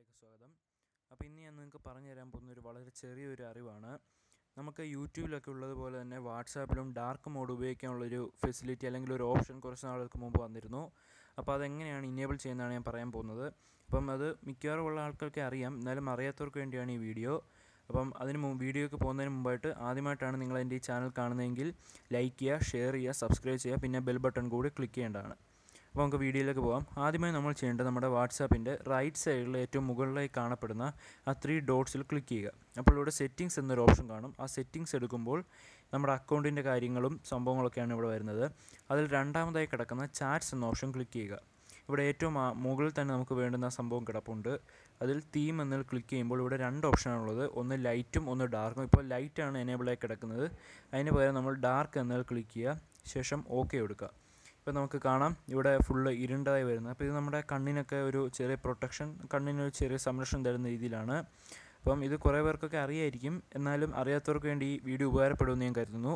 ചാനലിലേക്ക് സ്വാഗതം അപ്പോൾ ഇന്ന് ഞാൻ നിങ്ങൾക്ക് പറഞ്ഞു തരാൻ പോകുന്ന ഒരു വളരെ ചെറിയൊരു അറിവാണ് നമുക്ക് യൂട്യൂബിലൊക്കെ ഉള്ളതുപോലെ തന്നെ വാട്സാപ്പിലും ഡാർക്ക് മോഡ് ഉപയോഗിക്കാനുള്ളൊരു ഫെസിലിറ്റി അല്ലെങ്കിൽ ഒരു ഓപ്ഷൻ കുറച്ച് നാളുകൾക്ക് മുമ്പ് വന്നിരുന്നു അപ്പോൾ അതെങ്ങനെയാണ് ഇനേബിൾ ചെയ്യുന്നതാണ് ഞാൻ പറയാൻ പോകുന്നത് അപ്പം അത് മിക്കവാറും ഉള്ള ആൾക്കാർക്ക് അറിയാം എന്നാലും അറിയാത്തവർക്ക് വേണ്ടിയാണ് ഈ വീഡിയോ അപ്പം അതിന് മുമ്പ് വീഡിയോയ്ക്ക് പോകുന്നതിന് മുമ്പായിട്ട് ആദ്യമായിട്ടാണ് നിങ്ങൾ ഈ ചാനൽ കാണുന്നതെങ്കിൽ ലൈക്ക് ചെയ്യുക ഷെയർ ചെയ്യുക സബ്സ്ക്രൈബ് ചെയ്യുക പിന്നെ ബെൽ ബട്ടൺ കൂടി ക്ലിക്ക് ചെയ്യേണ്ടതാണ് അപ്പോൾ നമുക്ക് വീഡിയോയിലേക്ക് പോകാം ആദ്യമായി നമ്മൾ ചെയ്യേണ്ടത് നമ്മുടെ വാട്സാപ്പിൻ്റെ റൈറ്റ് സൈഡിൽ ഏറ്റവും മുകളിലായി കാണപ്പെടുന്ന ആ ത്രീ ഡോട്ട്സിൽ ക്ലിക്ക് ചെയ്യുക അപ്പോൾ ഇവിടെ സെറ്റിങ്സ് എന്നൊരു ഓപ്ഷൻ കാണും ആ സെറ്റിങ്സ് എടുക്കുമ്പോൾ നമ്മുടെ അക്കൗണ്ടിൻ്റെ കാര്യങ്ങളും സംഭവങ്ങളൊക്കെയാണ് ഇവിടെ വരുന്നത് അതിൽ രണ്ടാമതായി കിടക്കുന്ന ചാറ്റ്സ് എന്ന ഓപ്ഷൻ ക്ലിക്ക് ചെയ്യുക ഇവിടെ ഏറ്റവും മുകളിൽ തന്നെ നമുക്ക് വേണ്ടുന്ന സംഭവം കിടപ്പുണ്ട് അതിൽ തീം എന്നതിൽ ക്ലിക്ക് ചെയ്യുമ്പോൾ ഇവിടെ രണ്ട് ഓപ്ഷനാണുള്ളത് ഒന്ന് ലൈറ്റും ഒന്ന് ഡാർക്കും ഇപ്പോൾ ലൈറ്റാണ് എനേബിളായി കിടക്കുന്നത് അതിന് പകരം നമ്മൾ ഡാർക്ക് എന്നതിൽ ക്ലിക്ക് ചെയ്യുക ശേഷം ഓക്കെ കൊടുക്കുക ഇപ്പം നമുക്ക് കാണാം ഇവിടെ ഫുള്ള് ഇരുണ്ടതായി വരുന്നത് അപ്പോൾ ഇത് നമ്മുടെ കണ്ണിനൊക്കെ ഒരു ചെറിയ പ്രൊട്ടക്ഷൻ കണ്ണിനൊരു ചെറിയ സംരക്ഷണം തരുന്ന രീതിയിലാണ് അപ്പം ഇത് കുറേ പേർക്കൊക്കെ അറിയായിരിക്കും എന്നാലും അറിയാത്തവർക്ക് വേണ്ടി ഈ വീഡിയോ ഉപകാരപ്പെടുമെന്ന് ഞാൻ കരുതുന്നു